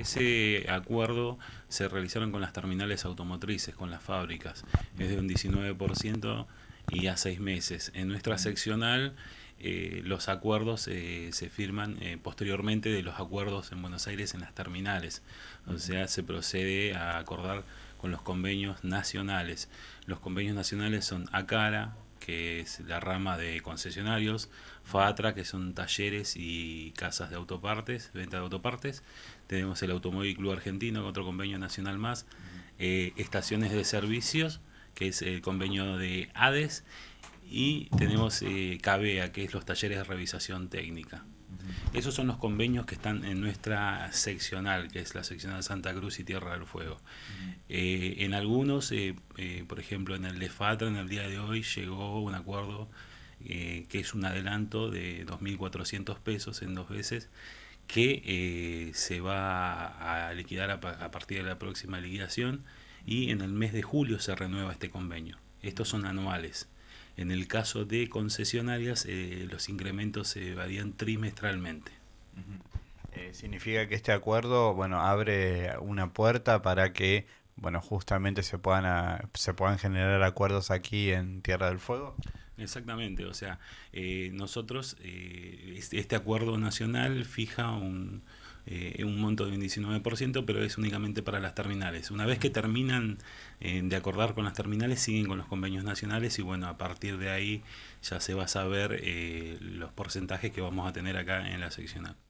Ese acuerdo se realizaron con las terminales automotrices, con las fábricas. Es de un 19% y a seis meses. En nuestra seccional eh, los acuerdos eh, se firman eh, posteriormente de los acuerdos en Buenos Aires en las terminales. O sea, se procede a acordar con los convenios nacionales. Los convenios nacionales son a ACARA, que es la rama de concesionarios, FATRA, que son talleres y casas de autopartes, venta de autopartes, tenemos el Automóvil Club Argentino, otro convenio nacional más, eh, estaciones de servicios, que es el convenio de ADES, y tenemos eh, CABEA, que es los talleres de revisación técnica. Esos son los convenios que están en nuestra seccional, que es la seccional Santa Cruz y Tierra del Fuego. Eh, en algunos, eh, eh, por ejemplo, en el de en el día de hoy, llegó un acuerdo que es un adelanto de 2.400 pesos en dos veces, que se va a liquidar a, partir de la próxima liquidación y en el mes de julio se renueva este convenio. Estos son anuales. En el caso de concesionarias, eh, los incrementos se varían trimestralmente. Eh, significa que este acuerdo, bueno, abre una puerta para que, bueno, justamente se puedan, se puedan generar acuerdos aquí en Tierra del Fuego. Exactamente, o sea, eh, nosotros, este, este acuerdo nacional fija un, eh, un monto de un 19%, pero es únicamente para las terminales. Una vez que terminan eh, de acordar con las terminales, siguen con los convenios nacionales y bueno, a partir de ahí ya se va a saber eh, los porcentajes que vamos a tener acá en la sección A.